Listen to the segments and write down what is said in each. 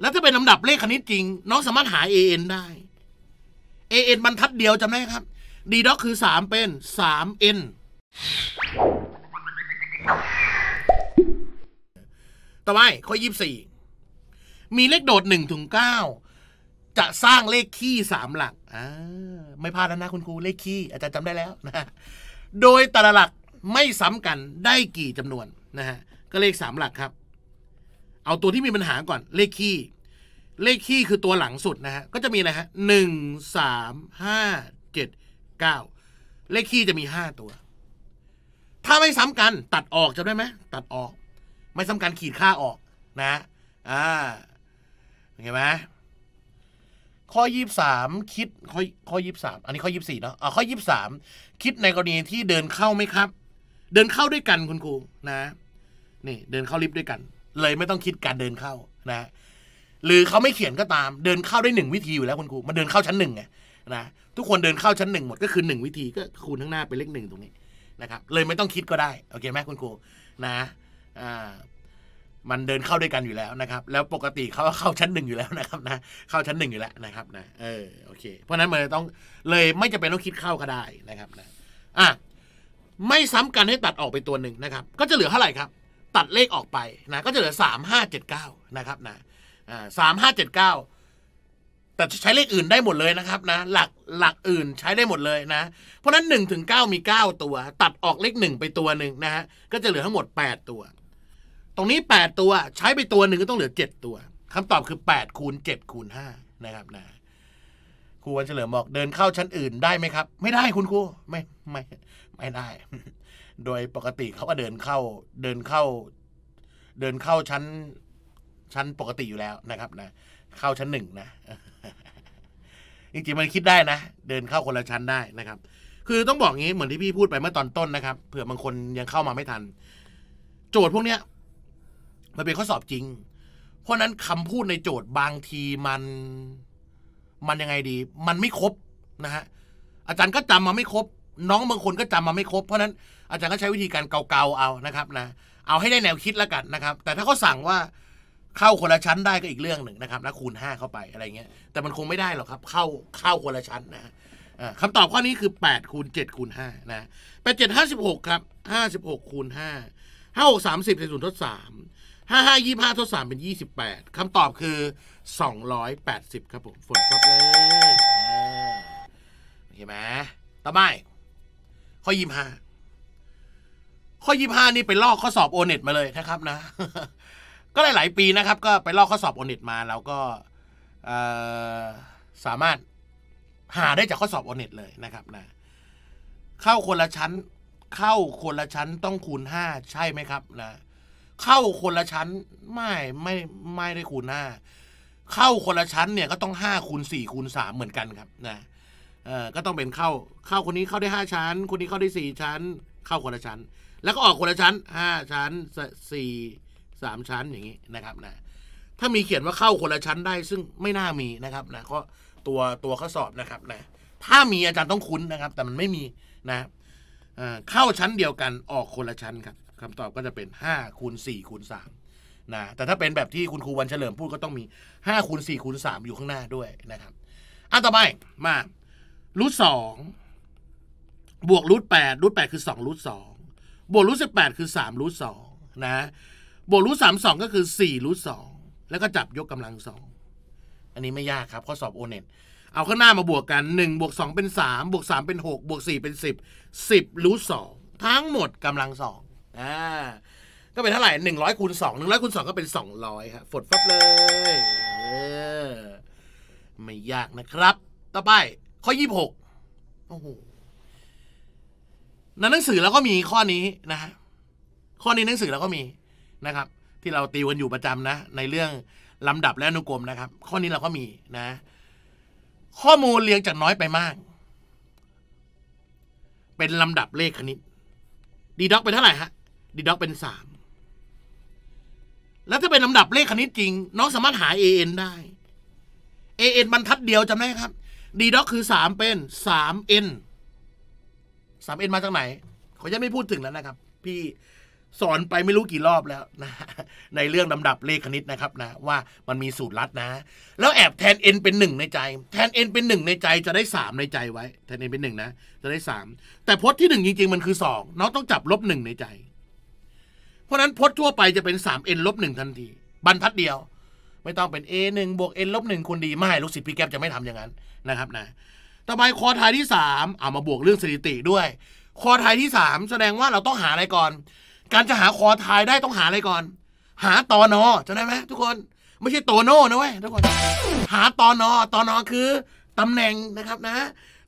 แล้วถ้าเป็นลำดับเลขคณิตจริง น้องสามารถหา AN ได้ AN บรรทัดเดียวจำได้ครับดีด็อกคือ 3 เป็น 3N ต่อไปข้อ 24 มีเลขโดด1ถึง9จะสร้างเลขคี่สามหลักอ่าไม่พลาดนะคุณครู เลขคี่อาจารย์จำได้แล้วนะโดยแต่ละหลักไม่ซ้ำกันได้กี่จำนวนนะฮะก็เลขสามหลักครับเอาตัวที่มีปัญหาก่อน เลขคี่ เลขคี่คือตัวหลังสุดนะฮะ ก็จะมีนะฮะ หนึ่ง สาม ห้า เจ็ด เก้า เลขคี่จะมีห้าตัว ถ้าไม่ซ้ำกันตัดออกจะได้ไหมตัดออก ไม่ซ้ำกันขีดค่าออกนะ อ่าเห็นไหมข้อยี่สามคิดข้อข้อยี่สามอันนี้ข้อยี่สี่เนาะอ่าข้อยี่สามคิดในกรณีที่เดินเข้าไหมครับ เดินเข้าด้วยกันคุณครูนะ นี่เดินเข้าลิฟต์ด้วยกันเลยไม่ต้องคิดการเดินเข้านะ หรือเขาไม่เขียนก็ตาม เดินเข้าได้หนึ่งวิธีอยู่แล้วคุณครู มันเดินเข้าชั้นหนึ่งไงนะทุกคนเดินเข้าชั้นหนึ่งหมดก็คือหนึ่งวิธีก็คูณข้างหน้าเป็นเลขหนึ่งตรงนี้นะครับ เลยไม่ต้องคิดก็ได้ โอเคไหมคุณครู นะ อ่า มันเดินเข้าด้วยกันอยู่แล้วนะครับ แล้วปกติเขาเข้าชั้นหนึ่งอยู่แล้วนะครับ นะเข้าชั้นหนึ่งอยู่แล้วนะครับ นะเออโอเค เพราะนั้นมันต้องเลยไม่จะเป็นต้องคิดเข้าก็ได้นะครับนะ อ่ะไม่ซ้ำกันให้ตัดออกไปตัวหนึ่งนะครับ ก็จะเหลือเท่าไหร่ครับตัดเลขออกไปนะก็จะเหลือ 3579นะครับนะสามห้าเจ็ดเก้าแต่ใช้เลขอื่นได้หมดเลยนะครับนะหลักหลักอื่นใช้ได้หมดเลยนะ เพราะนั้น1นถึงเมี 9 ตัว ตัดออกเลข1ไปตัวหนึ่งนะฮะก็จะเหลือทั้งหมด 8 ตัว ตรงนี้ 8 ตัว ใช้ไปตัวหนึ่งก็ต้องเหลือ 7 ตัว คำตอบคือ8คูณ7คูณ5นะครับ นะครูวันเฉลิมบอกเดินเข้าชั้นอื่นได้ไหมครับ ไม่ได้คุณครูไม่ไม่ไม่ได้โดยปกติเขาก็เดินเข้า เดินเข้า เดินเข้าชั้น ชั้นปกติอยู่แล้วนะครับนะ เข้าชั้นหนึ่งนะจริงๆมันคิดได้นะเดินเข้าคนละชั้นได้นะครับ คือต้องบอกงี้เหมือนที่พี่พูดไปเมื่อตอนต้นนะครับเผื่อบางคนยังเข้ามาไม่ทัน โจทย์พวกเนี้ย มันเป็นข้อสอบจริง เพราะนั้นคำพูดในโจทย์บางทีมัน มันยังไงดี มันไม่ครบนะฮะอาจารย์ก็จำมาไม่ครบ น้องบางคนก็จำมาไม่ครบเพราะนั้นอาจารย์ก็ใช้วิธีการเกาๆเอานะครับนะเอาให้ได้แนวคิดแล้วกันนะครับ แต่ถ้าเขาสั่งว่าเข้าคนละชั้นได้ก็อีกเรื่องหนึ่งนะครับแล้วคูณ 5 เข้าไปอะไรเงี้ยแต่มันคงไม่ได้หรอกครับ เข้าเข้าคนละชั้นนะคำตอบข้อนี้คือ8คูณ7คูณ5นะแปดเจ็ดห้าสิบหกครับห้าสิบหกคูณห้าห้าหกสามสิบใส่ศูนย์ทดสามห้าห้ายี่ห้าทดสามเป็นยี่สิบแปดคำตอบคือสองร้อยแปดสิบครับผมฝนกรับเลยเห็นไหมต่อไปข้อยี่ห้าข้อ25 นี่ไปลอกข้อสอบโอเน็ตมาเลยนะครับ นะ ก็หลาย ๆ ปีนะครับ ก็ไปลอกข้อสอบโอเน็ตมาแล้วก็สามารถหาได้จากข้อสอบโอเน็ตเลยนะครับนะ เข้าคนละชั้น เข้าคนละชั้นต้องคูณ5ใช่ไหมครับ นะ เข้าคนละชั้นไม่ไม่ไม่ได้คูณ5เข้าคนละชั้นเนี่ยก็ต้อง5คูณ4คูณ3เหมือนกันครับ นะเออก็ต้องเป็นเข้า เข้าคนนี้เข้าได้5ชั้นคนนี้เข้าได้4ชั้น เข้าคนละชั้นแล้วก็ออกคนละชั้นห้าชั้นสี่สามชั้นอย่างนี้นะครับนะ ถ้ามีเขียนว่าเข้าคนละชั้นได้ซึ่งไม่น่ามีนะครับนะก็ตัวตัวข้อสอบนะครับนะ ถ้ามีอาจารย์ต้องคุ้นนะครับ แต่มันไม่มีนะเข้าชั้นเดียวกันออกคนละชั้นครับคำตอบก็จะเป็น5คูณ4คูณ3นะแต่ถ้าเป็นแบบที่คุณครูวันเฉลิมพูดก็ต้องมี5คูณ4คูณ3อยู่ข้างหน้าด้วยนะครับอันต่อไปมารูทสองบวกรูทแปดรูทแปดคือ2รูทสองบวกรูทสิบแปดคือสามรูทสองนะบวกรูทสามสองก็คือสี่รูทสองแล้วก็จับยกกำลังสองอันนี้ไม่ยากครับ ข้อสอบโอเน็ตเอาข้างหน้ามาบวกกันหนึ่งบวกสองเป็นสามบวกสามเป็นหกบวกสี่เป็นสิบสิบรูทสองทั้งหมดกำลังสองอ่าก็เป็นเท่าไหร่หนึ่งร้อยคูณสองงหนึ่ร้อยคูณสองก็เป็นสองร้อยครับฝดฟับเลยเออไม่ยากนะครับ ต่อไป ข้อหกโอ้โหในหนังสือเราก็มีข้อนี้นะ ข้อนี้หนังสือเราก็มีนะครับ ที่เราติวกันอยู่ประจำนะ ในเรื่องลำดับและอนุกรมนะครับ ข้อนี้เราก็มีนะ ข้อมูลเรียงจากน้อยไปมาก เป็นลำดับเลขคณิตดีด็อกเป็นเท่าไหร่ฮะดีด็อก เป็นสามแล้วถ้าเป็นลำดับเลขคณิตจริงน้องสามารถหา AN ได้ AN บรรทัดเดียวจำได้ครับดีด็อก คือสามเป็นสา็ n สามเอ็นมาจากไหนขอจะไม่พูดถึงแล้วนะครับ พี่สอนไปไม่รู้กี่รอบแล้วนะในเรื่องลำดับเลขคณิตนะครับนะว่ามันมีสูตรลัดนะ แล้วแอบแทน n เป็นหนึ่งในใจ แทน n เป็นหนึ่งในใจจะได้สามในใจไว้แทน n เป็นหนึ่งนะ จะได้สามแต่พจน์ที่หนึ่งจริง ๆ มันคือสองน้องต้องจับลบหนึ่งในใจ เพราะนั้นพจน์ทั่วไปจะเป็นสาม n ลบหนึ่งทันที บรรทัดเดียว ไม่ต้องเป็น a หนึ่งบวก n ลบหนึ่งคนดีไม่ลูกศิษย์พี่แก๊ปจะไม่ทำอย่างนั้นนะครับนะต่อไปคอทายที่ 3 เอามาบวกเรื่องสถิติด้วย คอทายที่ 3 แสดงว่าเราต้องหาอะไรก่อน การจะหาคอทายได้ต้องหาอะไรก่อน หาตอนอจะได้ไหมทุกคนไม่ใช่โตโน่นะเว้ยทุกคนหาตอนอตอนอคือตำแหน่งนะครับนะ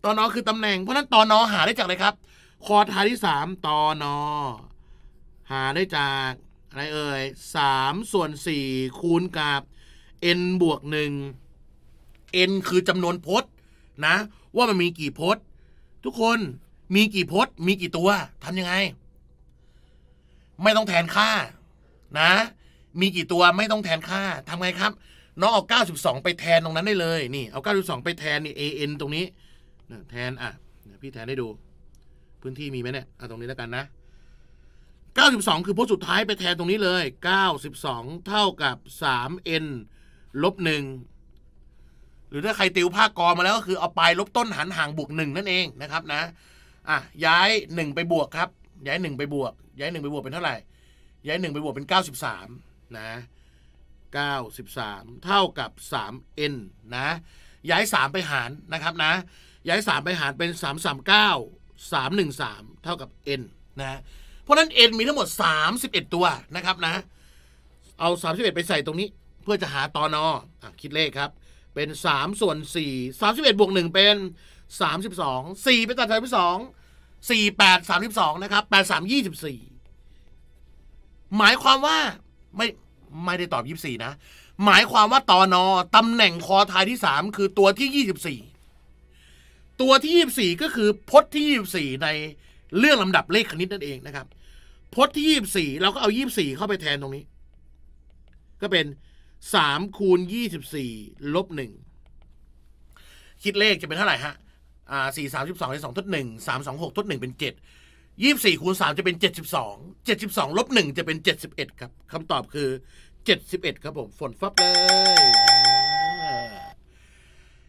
ตอนอคือตำแหน่ง เพราะนั้นตอนอหาได้จากอะไรครับ คอทายที่3ตอนอหาได้จากอะไรเอ่ย3ส่วน4คูณกับ n บวก1 n คือจำนวนพจน์นะว่ามันมีกี่พจน์ ทุกคนมีกี่พจน์มีกี่ตัวทำยังไงไม่ต้องแทนค่า นะ มีกี่ตัวไม่ต้องแทนค่าทำไงครับน้องเอา92 ไปแทนตรงนั้นได้เลยนี่ เอา 92 ไปแทนนี่ an ตรงนี้แทนอ่ะพี่แทนให้ดู พื้นที่มีไหมเนี่ยเอาตรงนี้แล้วกันนะ 92 คือพจน์สุดท้ายไปแทนตรงนี้เลย 92 เท่ากับ 3n ลบ1หรือถ้าใครติวภาคกอมาแล้ว ก็คือเอาปลายลบต้นหารห่างบวกหนึ่งนั่นเองนะครับนะอ่ะย้าย 1 ไปบวกครับ ย้าย1ไปบวกย้าย1ไปบวก เป็นเท่าไหร่ย้าย 1 ไปบวกเป็น 93นะ93เท่ากับ 3n นะย้าย 3 ไปหารนะครับนะย้าย 3 ไปหารเป็น 339 313เท่ากับ n นะเพราะนั้น n มีทั้งหมด 31 ตัวนะครับนะเอา 31 ไปใส่ตรงนี้ เพื่อจะหาตอนออคิดเลขครับเป็น3ส่วน4 31บวก1เป็น 32 4เป็นตัดสามสิบสองสี่แปดสามสิบสองนะครับแปดสามยี่สิบสี่หมายความว่าไม่ไม่ได้ตอบยี่สี่นะ หมายความว่าตอนอตำแหน่งคอทายที่สามคือตัวที่ยี่สิบสี่ตัวที่ยี่สี่ก็คือพจน์ที่ยี่สี่ในเรื่องลำดับเลขคณิตนั่นเองนะครับ พจน์ที่ยี่สี่เราก็เอายี่สี่เข้าไปแทนตรงนี้ ก็เป็นสามคูณยี่สิบสี่ลบหนึ่งคิดเลขจะเป็นเท่าไหร่ฮะอ่าสี่สามสิบสองในสองทดหนึ่งสามสองหกทดหนึ่งเป็นเจ็ดยี่สี่คูณสามจะเป็นเจ็ดสิบสองเจ็ดสิบสองลบหนึ่งจะเป็นเจ็ดสิบเอ็ดครับคำตอบคือเจ็ดสิบเอ็ดครับผม ฝนฟับเลย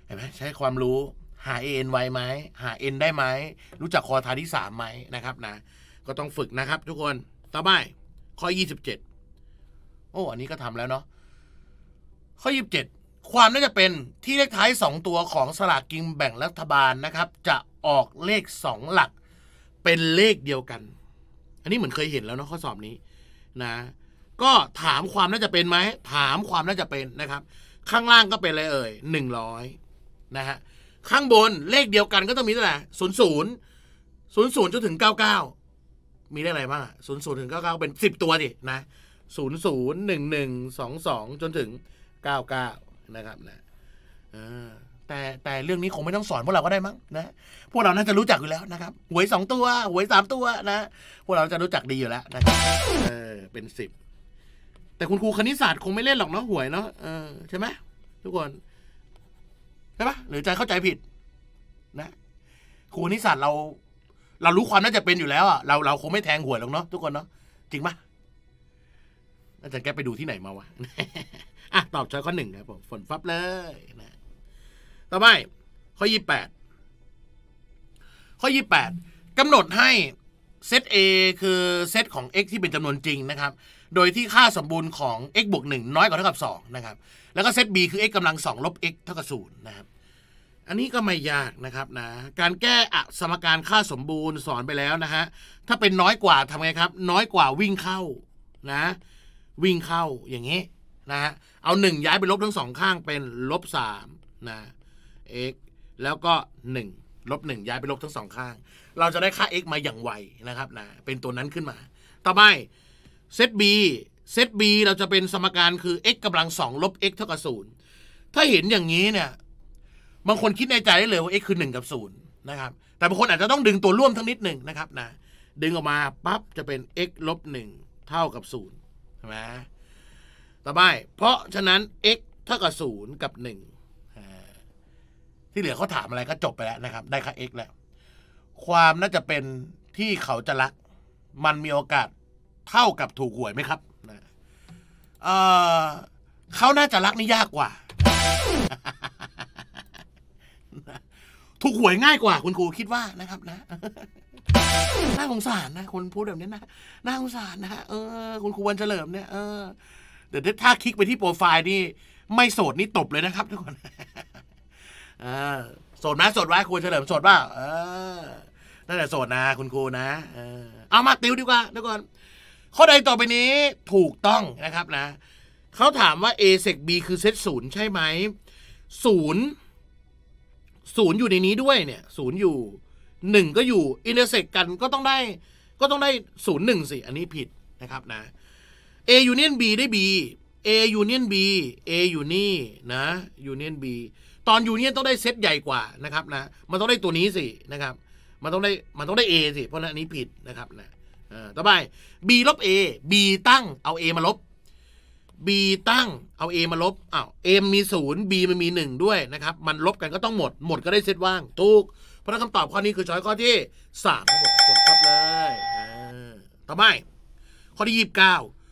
เห็ไหมใช้ความรู้หาเอ็นไวไหมหาเอ็นได้ไหมรู้จักคอทาที่สามไหมนะครับนะ ก็ต้องฝึกนะครับทุกคน ต่อไป ข้อยี่สิบเจ็ดโอ้อันนี้ก็ทำแล้วเนาะข้อ 27 ความน่าจะเป็นที่เลขท้าย 2 ตัวของสลากกินแบ่งรัฐบาลนะครับ จะออกเลข 2 หลัก เป็นเลขเดียวกัน อันนี้เหมือนเคยเห็นแล้วนะข้อสอบนี้นะ ก็ถามความน่าจะเป็นไหมถามความน่าจะเป็นนะครับ ข้างล่างก็เป็นอะไรเอ่ย100นะฮะข้างบนเลขเดียวกันก็ต้องมีเท่าไหร่ศูนย์ศูนย์ศูนย์ศูนย์จนถึงเก้าเก้ามีเลขอะไรบ้างศูนย์ศูนย์ถึงเก้าเก้าเป็นสิบตัวดินะศูนย์ศูนย์หนึ่งหนึ่งสองสองจนถึงเก้าเก้านะครับ นะแต่แต่เรื่องนี้คงไม่ต้องสอนพวกเราก็ได้มั้งนะพวกเราน่าจะรู้จักอยู่แล้วนะครับหวยสองตัวหวยสามตัว นะพวกเราจะรู้จักดีอยู่แล้วนะครับเออ เป็นสิบแต่คุณครูคณิตศาสตร์คงไม่เล่นหรอกเนาะหวยเนาะเออใช่ไหมทุกคนใช่ปะหรือใจเข้าใจผิด นะครูคณิตศาสตร์เรา เรารู้ความน่าจะเป็นอยู่แล้วอ่ะเราเราคงไม่แทงหวยหรอกเนาะทุกคนเนาะจริงปะอาจารย์แกไปดูที่ไหนมาวะอ่ะ ตอบช้อยข้อหนึ่งครับผม ฝนฟับเลยนะต่อไปข้อยี่แปดข้อยี่แปดกำหนดให้เซต A คือเซต ของ x ที่เป็นจำนวนจริงนะครับ โดยที่ค่าสมบูรณ์ของ x บวกหนึ่งน้อยกว่าเท่ากับสองนะครับ แล้วก็เซต B คือ x กำลังสองลบ x เท่ากับศูนะครับ อันนี้ก็ไม่ยากนะครับนะ การแก้อสมการค่าสมบูรณ์สอนไปแล้วนะฮะ ถ้าเป็นน้อยกว่าทำไงครับ น้อยกว่าวิ่งเข้านะวิ่งเข้าอย่างนี้นะฮะเอาหนึ่งย้ายไปลบทั้งสองข้างเป็นลบสามนะ x แล้วก็หนึ่งลบหนึ่งย้ายไปลบทั้งสองข้าง เราจะได้ค่า x มาอย่างไวนะครับนะเป็นตัวนั้นขึ้นมา ต่อไปเซต b เซต b เราจะเป็นสมการคือ x กำลังสองลบ x เท่ากับศูนย์ถ้าเห็นอย่างนี้เนี่ยบางคนคิดในใจได้เลยว่า x คือ 1 กับ0นะครับแต่บางคนอาจจะต้องดึงตัวร่วมทั้งนิดหนึ่งนะครับนะดึงออกมาปั๊บจะเป็น x ลบ1เท่ากับ0ใช่ไหมต่อไปเพราะฉะนั้น x เท่ากับศูนย์กับหนึ่งที่เหลือเขาถามอะไรก็จบไปแล้วนะครับ ได้ค่า x แล้ว ความน่าจะเป็นที่เขาจะรัก มันมีโอกาส เท่ากับถูกหวยไหมครับนะเเขาน่าจะรักนี่ยากกว่าถูกหวยง่ายกว่าคุณครูคิดว่านะครับ นะน่าสงสารนะคนพูดแบบนี้นะน่าสงสารนะเออคุณครูวันเฉลิมเนี่ย เออแต่ถ้าคลิกไปที่โปรไฟล์นี่ไม่โสดนี่ตบเลยนะครับทุกคนโสดนะโสดไว้คุณเฉลิม โสดว่าเออนั่นแหละโสดนะคุณครูนะ เอเอามาติวดีกว่าทุกคนข้อใดต่อไปนี้ถูกต้องนะครับนะ เขาถามว่า a เซก B คือเซตศูนย์ใช่ไหมศูนย์ศูนย์อยู่ในนี้ด้วยเนี่ยศูนย์อยู่หนึ่งก็อยู่อินเตอร์เซกกันก็ต้องได้ ก็ต้องได้ศูนย์หนึ่งสิ อันนี้ผิดนะครับนะ A Union B ได้ B A Union B A อยู่นี่นะ Union B ตอน Union ต้องได้เซตใหญ่กว่านะครับนะมันต้องได้ตัวนี้สินะครับมันต้องได้มันต้องได้ A สิ เพราะนั้นอันนี้ผิดนะครับนะต่อไป B ลบ A B ตั้งเอา A มาลบ B ตั้งเอา A มาลบอ้าว A มี 0 B มันมี 1 ด้วยนะครับมันลบกันก็ต้องหมดหมดก็ได้เซตว่าง ถูก เพราะนั้นคำตอบข้อนี้คือช้อยข้อที่3ครับผมครับเลยต่อไปข้อที่ 29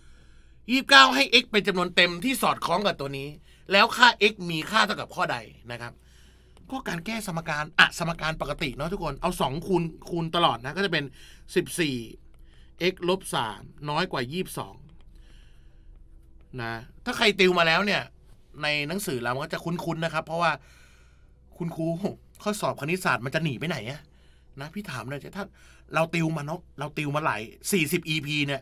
29 ให้ x เป็นจำนวนเต็มที่สอดคล้องกับตัวนี้ แล้วค่า x มีค่าเท่ากับข้อใดนะครับก็การแก้สมการอะสมการปกติเนาะทุกคน เอา 2 คูณคูณตลอดนะ ก็จะเป็น 14 x ลบ3น้อยกว่า22นะ ถ้าใครติวมาแล้วเนี่ย ในหนังสือเราก็จะคุ้นๆนะครับ เพราะว่าคุณครูข้อสอบคณิตศาสตร์มันจะหนีไปไหนอะนะพี่ถามเลยถ้าเราติวมาเนาะ เราติวมาหลาย40 EP เนี่ย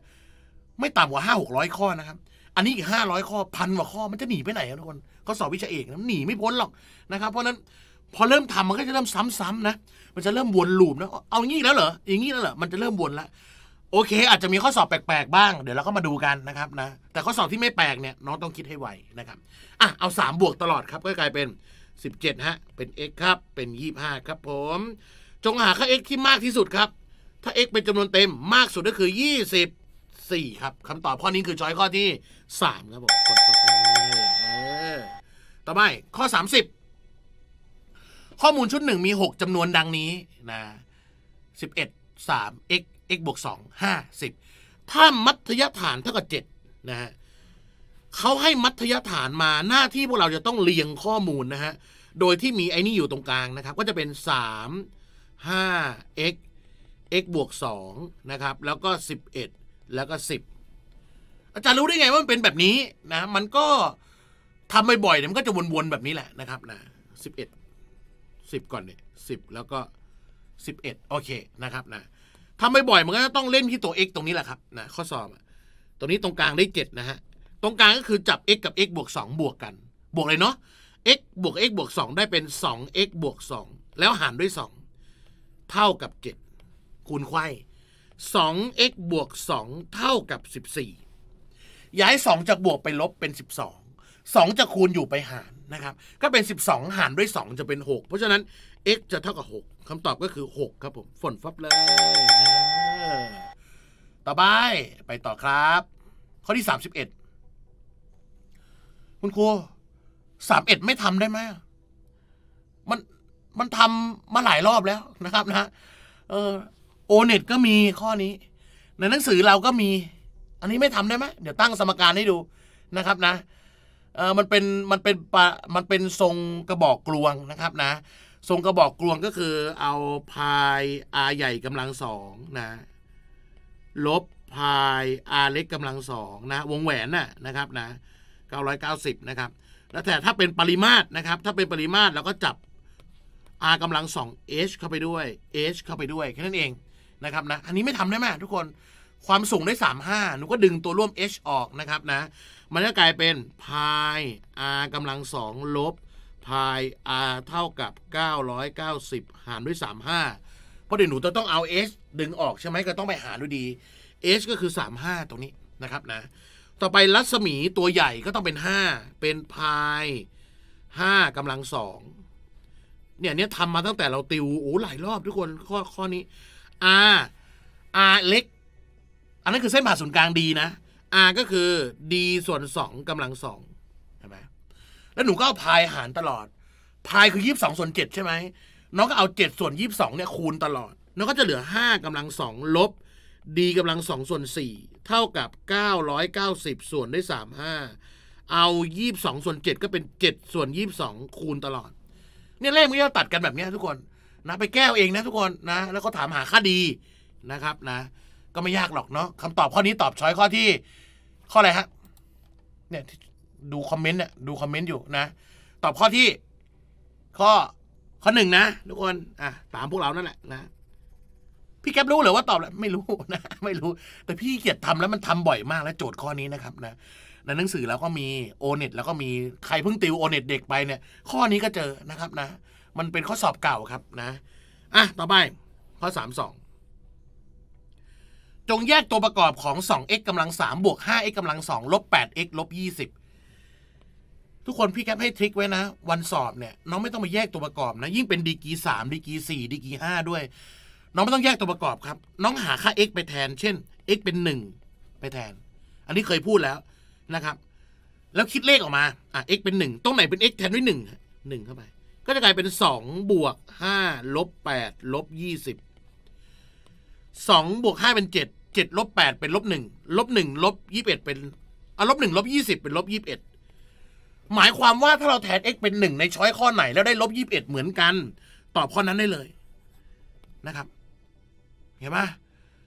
ไม่ต่ำกว่าห้าหกร้อยข้อนะครับ อันนี้อีกห้าร้อยข้อพันกว่าข้อมันจะหนีไปไหนครับทุกคนเขาสอบวิชาเอกนะหนีไม่พ้นหรอกนะครับเพราะนั้นพอเริ่มทำมันก็จะเริ่มซ้ำๆนะมันจะเริ่มวนลูลนะเอางี้แล้วเหรออย่างงี้แล้วเหรอมันจะเริ่มวนละโอเค อาจจะมีข้อสอบแปลกๆบ้างเดี๋ยวเราก็มาดูกันนะครับนะแต่ข้อสอบที่ไม่แปลกเนี่ยน้องต้องคิดให้ไวนะครับอ่ะเอา 3 บวกตลอดครับก็กลายเป็น17ฮะเป็น x ครับเป็น 25 ครับผมจงหาค่า x ที่มากที่สุดครับ ถ้า x เป็นจำนวนเต็มมากสุดก็คือ 20สี่ครับคำตอบข้อนี้คือจอยข้อที่มครับผมกดต่อไปข้อสสามิบข้อมูลชุดหนึ่งมีหกจำนวนดังนี้นะสิบเอ็ดสาม x x บวกสองห้าสิบถ้ามัธยฐานเท่ากับเจ็ดนะฮะเขาให้มัธยฐานมา หน้าที่พวกเราจะต้องเรียงข้อมูลนะฮะโดยที่มีไอ้นี่อยู่ตรงกลางนะครับก็จะเป็นสามห้า x x บวกสองนะครับแล้วก็สิบเอ็ดแล้วก็สิบอาจารย์รู้ได้ไงว่ามันเป็นแบบนี้นะมันก็ทำบ่อยๆมันก็จะวนๆแบบนี้แหละนะครับนะสิบเอ็ดสิบก่อนเนี่ยสิบแล้วก็สิบเอ็ดโอเคนะครับนะทำบ่อยๆมันก็ต้องเล่นที่ตัว x ตรงนี้แหละครับนะข้อสอบตรงนี้ตรงกลางได้เจ็ดนะฮะ ตรงกลางก็คือจับ x กับ x บวกสองบวกกันบวกเลยเนาะ x บวก x บวกสองได้เป็นสอง x บวกสองแล้วหารด้วยสองเท่ากับเจ็ดคูณไข่ 2x บวก 2 เท่ากับ 14 ย้าย 2จากบวกไปลบเป็น 12 2 จะคูณอยู่ไป หาร นะครับ ก็เป็น 12 หาร ด้วย 2 จะเป็น 6 เพราะฉะนั้น x จะเท่ากับ 6 คำตอบก็คือ 6 ครับผม ฝนฟับเลย ต่อไป ไปต่อครับ ข้อที่ 31 คุณครู 31 ไม่ทำได้ไหม มัน มันทำมาหลายรอบแล้วนะครับนะ เออโอเน็ตก็มีข้อนี้ในหนังสือเราก็มีอันนี้ไม่ทำได้ไหมเดี๋ยวตั้งสมการให้ดูนะครับนะเออมันเป็นมันเป็นปะมันเป็นทรงกระบอกกลวงนะครับนะทรงกระบอกกลวงก็คือเอาพายอาใหญ่กำลังสองนะลบพายอาเล็กกำลังสองนะวงแหวนน่ะนะครับนะ990นะครับแล้วแต่ถ้าเป็นปริมาตรนะครับถ้าเป็นปริมาตรเราก็จับ r กำลังสอง h เข้าไปด้วย h เข้าไปด้วยแค่นั้นเองนะครับนะอันนี้ไม่ทำได้ไหมทุกคนความสูงได้ 35 หนูก็ดึงตัวร่วม h ออกนะครับนะมันจะกลายเป็นพาย r กำลังสองลบพาย r เท่ากับ 990 หารด้วย 35 เพราะเดี๋ยวหนูจะต้องเอา h ดึงออกใช่ไหมก็ต้องไปหารดูดี h ก็คือ 35 ตรงนี้นะครับนะต่อไปรัศมีตัวใหญ่ก็ต้องเป็น 5 เป็นพาย5กำลังสองเนี่ยเนี่ยทำมาตั้งแต่เราติวโอ้หลายรอบทุกคนข้อข้อนี้ R R เล็กอันนั้นคือเส้นผ่าศูนย์กลางดีนะ R ก็คือ D ส่วนสองกำลังสองใช่ไหมแล้วหนูก็เอาพายหารตลอด พายคือยี่สิบสองส่วนเจ็ดใช่ไหมน้องก็เอาเจ็ดส่วนยี่สิบสองเนี่ยคูณตลอดน้องก็จะเหลือห้ากำลังสองลบ D กำลังสองส่วนสี่เท่ากับเก้าร้อยเก้าสิบส่วนด้วยสามห้าเอายี่สิบสองส่วนเจ็ดก็เป็นเจ็ดส่วนยี่สิบสองคูณตลอดเนี่ยเลขมันก็จะตัดกันแบบนี้ทุกคนนะไปแก้วเองนะทุกคนนะแล้วก็ถามหาค่าดีนะครับ นะก็ไม่ยากหรอกเนาะคำตอบข้อนี้ตอบช้อยข้อที่ ข้ออะไรฮะเนี่ยดูคอมเมนต์เนี่ยดูคอมเมนต์อยู่นะตอบข้อที่ ข้อ ข้อหนึ่งนะ ทุกคนอ่ะตามพวกเรานั่นแหละนะ พี่แก๊บรู้หรือว่าตอบแล้วไม่รู้นะไม่รู้ แต่พี่เกียรติทำแล้วมันทำบ่อยมากแล้วโจทย์ข้อนี้นะครับ นะในหนังสือแล้วก็มีโอเน็ตแล้วก็มีใครเพิ่งติวโอเน็ตเด็กไปเนี่ย ข้อนี้ก็เจอนะครับนะมัน เป็นข้อสอบเก่าครับนะ อ่ะ ต่อไปข้อ32 จงแยกตัวประกอบของ 2x กำลัง 3 บวก 5x กำลัง2ลบ 8x ลบ20 ทุกคนพี่แคปให้ ทริคไว้นะ วันสอบเนี่ยน้องไม่ต้องมาแยกตัวประกอบนะยิ่งเป็นดีกี3ดีกี4ดีกี5 ด้วย น้องไม่ต้องแยกตัวประกอบครับ น้องหาค่า x ไปแทน เช่น x เป็น 1 ไปแทน อันนี้เคยพูดแล้วนะครับแล้วคิดเลขออกมาอ่ะ x เป็น 1ตรงไหนเป็น x แทนด้วย 1 1เข้าไปก็จะกลายเป็น2บวก5ลบ8ลบ20 2บวก 5 เป็น 7 7ลบ8เป็นลบ1ลบ1ลบ21 เป็นอ่ะลบ1ลบ20 เป็นลบ21หมายความว่าถ้าเราแทน x เป็น 1 ในช้อยข้อไหน แล้วได้ลบ21 เหมือนกัน ตอบข้อนั้นได้เลยนะครับเห็นไหม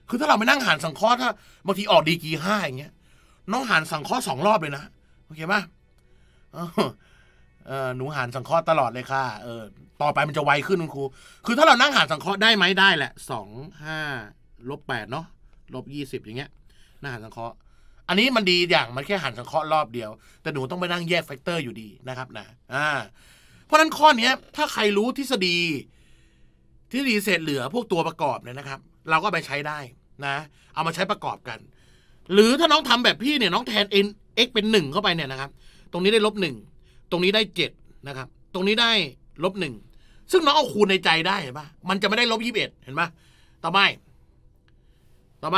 คือถ้าเราไม่นั่งหารสังเคราะห์ถ้าบางทีออกดีกีห้าอย่างเงี้ยน้องหารสังเคราะห์สองรอบเลยนะโอเคไหมเออหนูหันสังเคราะห์ตลอดเลยค่ะเออต่อไปมันจะไวขึ้นคุณครู คือถ้าเรานั่งหันสังเคราะห์ได้ไหมได้แหละ สองห้าลบแปดเนาะลบยี่สิบอย่างเงี้ยนั่งหันสังเคราะห์ อันนี้มันดีอย่าง มันแค่หันสังเคราะห์รอบเดียว แต่หนูต้องไปนั่งแยกแฟกเตอร์อยู่ดีนะครับนะอ่าเพราะนั้นข้อเนี้ยถ้าใครรู้ทฤษฎี ทฤษฎีเศษเหลือพวกตัวประกอบเนี่ยนะครับ เราก็ไปใช้ได้นะ เอามาใช้ประกอบกัน หรือถ้าน้องทำแบบพี่เนี่ยน้องแทน n x เป็นหนึ่งเข้าไปเนี่ยนะครับ ตรงนี้ได้ลบหนึ่งตรงนี้ได้เจ็ดนะครับ ตรงนี้ได้ลบหนึ่งซึ่งน้องเอาคูณในใจได้เห็นปะมันจะไม่ได้ลบยี่สิบเอ็ดเห็นปะต่อไป ต่อไป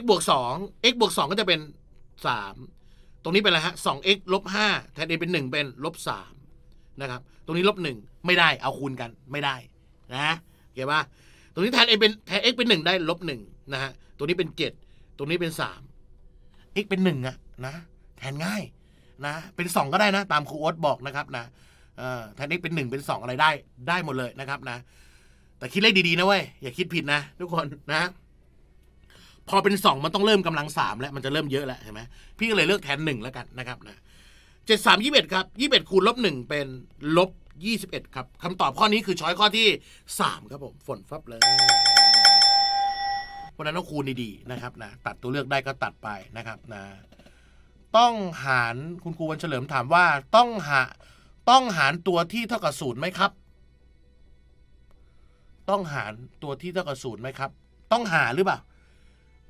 x บวกสอง x บวกสองก็จะเป็นสามตรงนี้เป็นอะไรฮะสอง x ลบห้าแทน a เป็นหนึ่งเป็นลบสามนะครับ ตรงนี้ลบหนึ่งไม่ได้เอาคูณกันไม่ได้นะเา็จปะตรงนี้แทน a เป็นแทน x เป็นหนึ่งได้ลบหนึ่งนะฮะตัวนี้เป็นเจ็ดตรงนี้เป็นสาม x เป็นหนึ่งอะนะแทนง่ายนะเป็น 2 ก็ได้นะ ตามครูโอ๊ตบอกนะครับนะ เออแทนนี้เป็น1เป็น2 อะไรได้ได้หมดเลยนะครับนะ แต่คิดเลขดีๆนะเว้ยอย่าคิดผิดนะทุกคนนะ พอเป็น 2 มันต้องเริ่มกำลัง 3 แล้วมันจะเริ่มเยอะแล้วเห็นไหมพี่ก็เลยเลือกแทน 1 แล้วกันนะครับนะเจ็ดสามยี่สิบเอ็ดครับยี่สิบเอ็ดคูณลบหนึ่งเป็นลบยี่สิบเอ็ดครับคำตอบข้อนี้คือช้อยข้อที่สามครับผมฝนฟับเลยวันนั้นต้องคูณดีๆนะครับนะตัดตัวเลือกได้ก็ตัดไปนะครับ นะต้องหารคุณครูวันเฉลิมถามว่าต้องหาต้องหารตัวที่เท่ากับศูนย์ไหมครับ ต้องหารตัวที่เท่ากับศูนย์ไหมครับ ต้องหาหรือเปล่า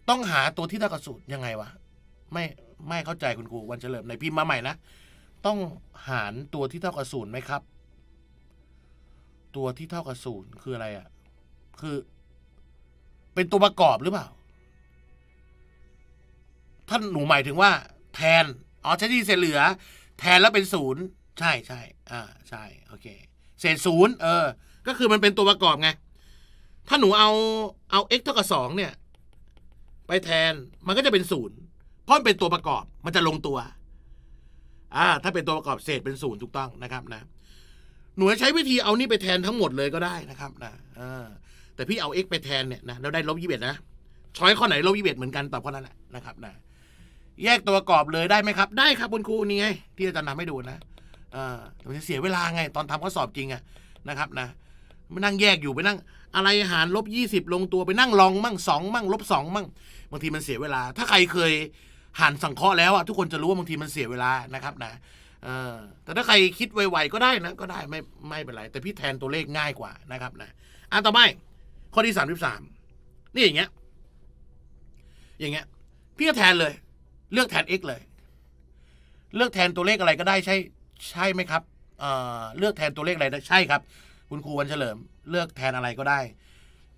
ต้องหาตัวที่เท่ากับศูนย์ยังไงวะไม่ไม่เข้าใจคุณครูวันเฉลิมในพิมพ์มาใหม่นะต้องหารตัวที่เท่ากับศูนย์ไหมครับ ตัวที่เท่ากับศูนย์คืออะไรอ่ะคือ เป็นตัวประกอบหรือเปล่า ท่านหนูหมายถึงว่าแทนอ๋อใช้ที่เศษเหลือ แทนแล้วเป็นศูนย์ใช่ใช่อ่าใช่โอเค เศษศูนย์เออ ก็คือมันเป็นตัวประกอบไงถ้าหนูเอาเอา x เท่ากับสองเนี่ย ไปแทนมันก็จะเป็นศูนย์เพราะมันเป็นตัวประกอบมันจะลงตัวอ่าถ้าเป็นตัวประกอบเศษเป็นศูนย์ถูกต้องนะครับนะ หนูใช้วิธีเอานี่ไปแทนทั้งหมดเลยก็ได้นะครับนะอแต่พี่เอา x ไปแทนเนี่ยนะแล้วได้ลบยี่สิบเอ็ดนะช้อยข้อไหนลบยี่สิบเอ็ดเหมือนกันตอบข้อนั้นแหละนะครับนะแยกตัวประกอบเลยได้ไหมครับได้ครับคุณครูนี่ไงที่อาจารย์ทำให้ดูนะ เออจะเสียเวลาไงตอนทำข้อสอบจริงอะนะครับ นะมานั่งแยกอยู่ไปนั่งอะไรหารลบยี่สิบลงตัวไปนั่งลองมั่งสองมั่งลบสองมั่งบางทีมันเสียเวลา ถ้าใครเคยหารสังเคราะห์แล้วอะทุกคนจะรู้ว่าบางทีมันเสียเวลานะครับ นะเออแต่ถ้าใครคิดไวๆก็ได้นะ ก็ได้ไม่ไม่เป็นไร แต่พี่แทนตัวเลขง่ายกว่านะครับนะอ่ะต่อไปข้อที่สามสิบสามนี่อย่างเงี้ยอย่างเงี้ย พี่ก็แทนเลยเลือกแทน x เลย เลือกแทนตัวเลขอะไรก็ได้ใช่ใช่ไหมครับเเลือกแทนตัวเลขอะไรใช่ครับ คุณครูวันเฉลิม เลือกแทนอะไรก็ได้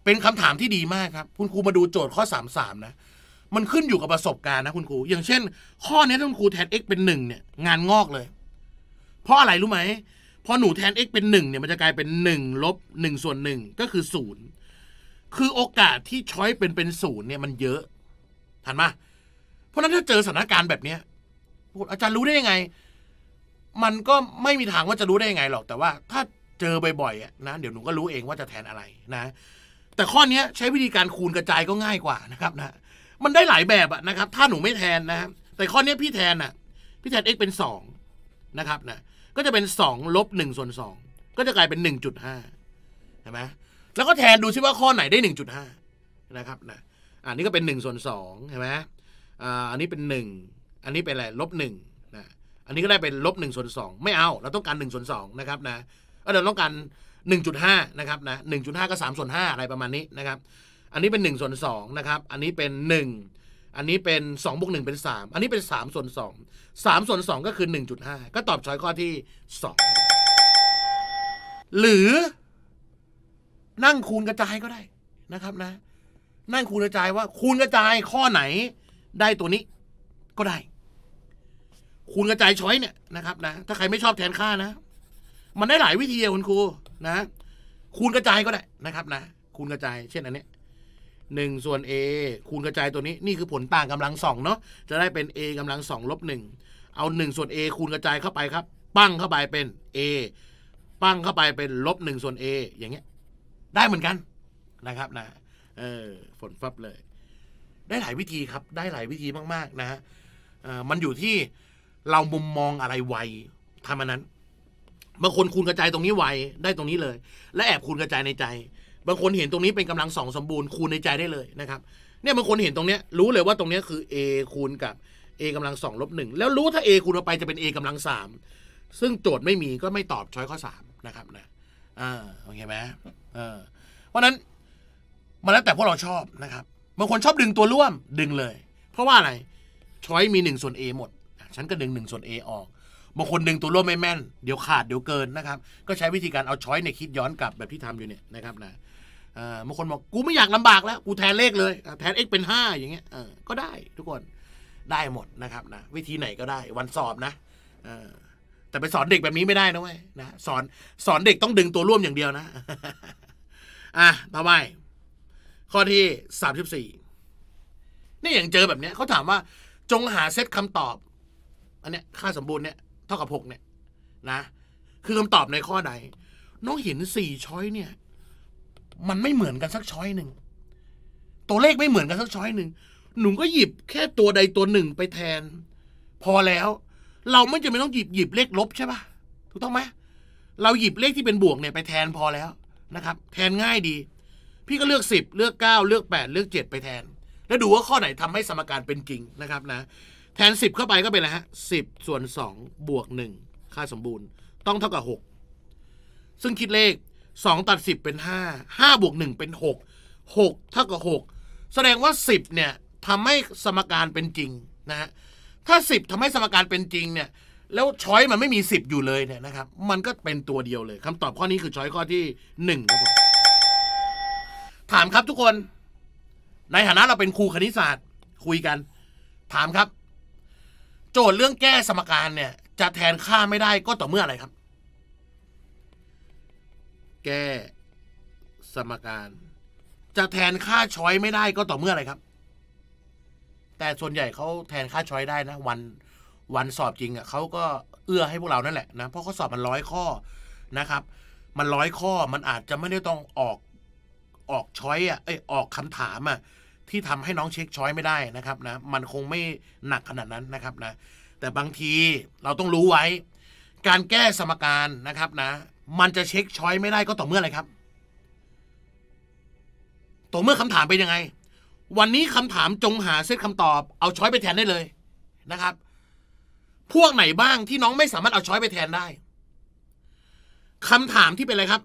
เป็นคำถามที่ดีมากครับ คุณครูมาดูโจทย์ข้อ3มนะ มันขึ้นอยู่กับประสบการณ์นะคุณครู อย่างเช่น ข้อ นี้ถ้าคุณครูแทน x เป็นหนึ่งเนี่ย งานงอกเลย เพราะอะไรรู้ไหมพอหนูแทน x เป็นหนึ่งเนี่ยมันจะกลายเป็นหนึ่งลบหนึ่งส่วนหนึ่งก็คือศูนย์ คือโอกาสที่ช้อยเป็นเป็นศูนย์เนี่ยมันเยอะทันไหมเพราะนั้นถ้าเจอสถานการณ์แบบเนี้ยอาจารย์รู้ได้ยังไง มันก็ไม่มีทางว่าจะรู้ได้ยังไงหรอก แต่ว่า ถ้าเจอบ่อยๆนะเดี๋ยวหนูก็รู้เองว่าจะแทนอะไรนะ แต่ข้อนี้ใช้วิธีการคูณกระจายก็ง่ายกว่านะครับนะมันได้หลายแบบนะครับ ถ้าหนูไม่แทนนะแต่ข้อนี้พี่แทนนะพี่แทน x เป็น2นะครับนะก็จะเป็น2ลบ1ส่วน2ก็จะกลายเป็น 1.5เห็นไหมแล้วก็แทนดูซิว่าข้อไหนได้ 1.5 นะครับนะอันนี้ก็เป็น1ส่วน2เห็นไหมอันนี้เป็น 1 อันนี้เป็น อะไรลบหนึ่งนะ อันนี้ก็ได้เป็นลบหนึ่งส่วนสองไม่เอาเราต้องการ1นส่วนสองนะครับนะ เราต้องการ1.5 นะครับนะหนึ่งจุดห้าก็ 3 ส่วนาอะไรประมาณนี้นะครับ อันนี้เป็น1ส่วนสองนะครับ อันนี้เป็น 1 อันนี้เป็น2บวกงเป็น 3 อันนี้เป็น3ส่วนสองสส่วนสองก็คือ 1.5 ก็ตอบช้อยข้อที่ 2 หรือ นั่งคูณกระจายก็ได้นะครับนะนั่งคูณกระจายว่าคูณกระจายข้อไหนได้ตัวนี้ก็ได้ คูณกระจายช้อยเนี่ยนะครับ นะ ถ้าใครไม่ชอบแทนค่านะ มันได้หลายวิธีคุณครูนะ คูณกระจายก็ได้นะครับนะ คูณกระจายเช่นอันนี้หนึ่งส่วน A คูณกระจายตัวนี้ นี่คือผลต่างกำลังสองเนาะจะได้เป็น A กำลังสองลบหนึ่งเอาหนึ่งส่วน A คูณกระจายเข้าไปครับปั้งเข้าไปเป็น A ปั้งเข้าไปเป็นลบหนึ่งส่วน A อย่างเงี้ยได้เหมือนกันนะครับนะ เออฝนฟับเลยได้หลายวิธีครับ ได้หลายวิธีมาก ๆนะฮะมันอยู่ที่เรามุมมองอะไรไวทำอันนั้น บางคนคูณกระจายตรงนี้ไว ได้ตรงนี้เลย และแอบคูณกระจายในใจ บางคนเห็นตรงนี้เป็นกำลังสองสมบูรณ์คูณในใจได้เลยนะครับ เนี่ยบางคนเห็นตรงเนี้ยรู้เลยว่าตรงเนี้ยคือ a คูณกับ a กำลังสองลบหนึ่งแล้วรู้ถ้า a คูณออกไปจะเป็น a กำลังสาม ซึ่งโจทย์ไม่มีก็ไม่ตอบช้อยข้อสามนะครับนะอ่าโอเคไหมเออ เพราะนั้นมันแล้วแต่พวกเราชอบนะครับบางคนชอบดึงตัวร่วมดึงเลย เพราะว่าอะไรช้อยมี1ส่วน A หมด ฉันก็ดึง1ส่วน A ออกบางคนดึงตัวร่วมไม่แม่น เดี๋ยวขาดเดี๋ยวเกินนะครับ ก็ใช้วิธีการเอาช้อยในคิดย้อนกลับแบบที่ทำอยู่เนี่ยนะครับ นะบางคนบอกกูไม่อยากลำบากแล้ว กูแทนเลขเลยแทน x เป็น 5 อย่างเงี้ยก็ได้ทุกคนได้หมดนะครับนะวิธีไหนก็ได้ วันสอบนะแต่ไปสอนเด็กแบบนี้ไม่ได้นะเว้ยนะสอนสอนเด็กต้องดึงตัวร่วมอย่างเดียวนะ อ่ะต่อไปข้อที่สามสิบสี่นี่อย่างเจอแบบเนี้ยเขาถามว่าจงหาเซตคำตอบอันเนี้ยค่าสมบูรณ์เนี่ยเท่ากับหกเนี่ยนะ คือคำตอบในข้อใด น้องเห็นสี่ช้อยเนี่ย มันไม่เหมือนกันสักช้อยหนึ่งตัวเลขไม่เหมือนกันสักช้อยหนึ่ง หนุ่มก็หยิบแค่ตัวใดตัวหนึ่งไปแทน พอแล้ว เราไม่จำเป็นต้องหยิบหยิบเลขลบใช่ปะถูกต้องไหมเราหยิบเลขที่เป็นบวกเนี่ยไปแทนพอแล้วนะครับ แทนง่ายดีพี่ก็เลือก 10 เลือก9เลือก8เลือก 7 ไปแทน แล้วดูว่าข้อไหนทำให้สมการเป็นจริงนะครับนะแทน 10 เข้าไปก็เป็นอะไรฮะสิบส่วน2บวก1ค่าสมบูรณ์ ต้องเท่ากับ 6 ซึ่งคิดเลข 2 ตัด 10 เป็น 5 5บวก1เป็น6 6เท่ากับ6 แสดงว่า 10เนี่ยทำให้สมการเป็นจริงนะฮะถ้า 10 ทำให้สมการเป็นจริงเนี่ยแล้วช้อยมันไม่มี 10 อยู่เลยเนี่ยนะครับ มันก็เป็นตัวเดียวเลย คำตอบข้อนี้คือช้อยข้อที่1ครับผมถามครับทุกคนในฐานะเราเป็นครูคณิตศาสตร์ คุยกัน ถามครับ โจทย์เรื่องแก้สมการเนี่ย จะแทนค่าไม่ได้ก็ต่อเมื่ออะไรครับ แก้สมการ จะแทนค่าช้อยไม่ได้ก็ต่อเมื่ออะไรครับ แต่ส่วนใหญ่เขาแทนค่าช้อยได้นะ วันวันสอบจริงอะ่ะเขาก็เอื้อให้พวกเรานั่นแหละนะเพราะเขาสอบมันร้อยข้อนะครับ มันร้อยข้อมันอาจจะไม่ได้ต้องออกออกช้อยอ่ะเอ้ออกคำถามอ่ะที่ทำให้น้องเช็คช้อยไม่ได้นะครับ นะ มันคงไม่หนักขนาดนั้นนะครับนะแต่บางทีเราต้องรู้ไว้ การแก้สมการนะครับ นะ มันจะเช็คช้อยไม่ได้ก็ต่อเมื่ออะไรครับต่อเมื่อคำถามเป็นยังไง วันนี้คำถามจงหา เซตคำตอบ เอาช้อยไปแทนได้เลยนะครับ พวกไหนบ้างที่น้องไม่สามารถเอาช้อยไปแทนได้ คำถามที่เป็นอะไรครับ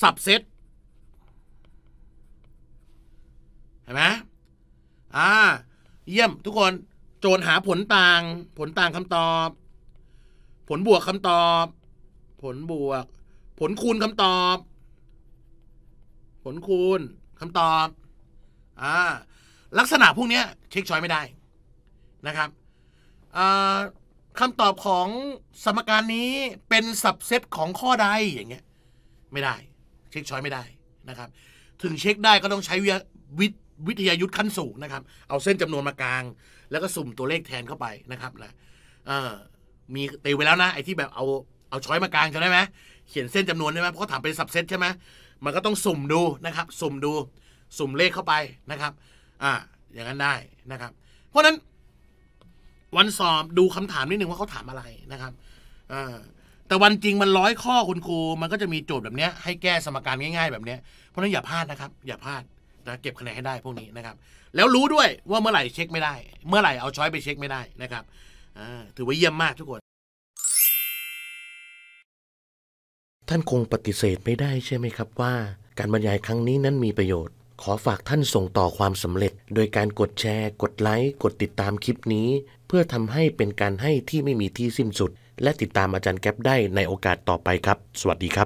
สับเซตเห็นไหมอ่า เยี่ยมทุกคนโจนหาผลต่าง ผลต่างคำตอบ ผลบวกคำตอบ ผลบวก ผลคูณคำตอบ ผลคูณคำตอบ อ่า ลักษณะพวกนี้เช็คช้อยไม่ได้นะครับคำตอบของสมการนี้เป็นสับเซตของข้อใดอย่างเงี้ย ไม่ได้ เช็คช้อยไม่ได้นะครับ ถึงเช็คได้ก็ต้องใช้วิวิทยายุทธ์ขั้นสูงนะครับเอาเส้นจำนวนมากลาง แล้วก็สุ่มตัวเลขแทนเข้าไปนะครับนะมีตีไว้แล้วนะไอ้ที่แบบเอาเอาช้อยมากลางใช่ไหมเขียนเส้นจำนวนใช่ไหมเพราะเขาถามเป็นสับเซตใช่ไหมมันก็ต้องสุ่มดูนะครับ สุ่มดูสุ่มเลขเข้าไปนะครับ อ่าอย่างนั้นได้นะครับ เพราะนั้นวันสอบดูคำถามนิดนึงว่าเขาถามอะไรนะครับอแต่วันจริงมันร้อยข้อคุณครูมันก็จะมีโจทย์แบบนี้ให้แก้สมการง่ายๆ แบบนี้เพราะนั้นอย่าพลาดนะครับอย่าพลาดนะเก็บคะแนนให้ได้พวกนี้นะครับแล้วรู้ด้วยว่าเมื่อไหร่เช็คไม่ได้ เมื่อไหร่เอาช้อยไปเช็คไม่ได้นะครับถือว่าเยี่ยมมากทุกคนท่านคงปฏิเสธไม่ได้ใช่ไหมครับว่า การบรรยายครั้งนี้นั้นมีประโยชน์ ขอฝากท่านส่งต่อความสำเร็จ โดยการกดแชร์ กดไลค์กดติดตามคลิปนี้ เพื่อทำให้เป็นการให้ที่ไม่มีที่สิ้นสุด และติดตามอาจารย์แก๊ปได้ในโอกาสต่อไปครับ สวัสดีครับ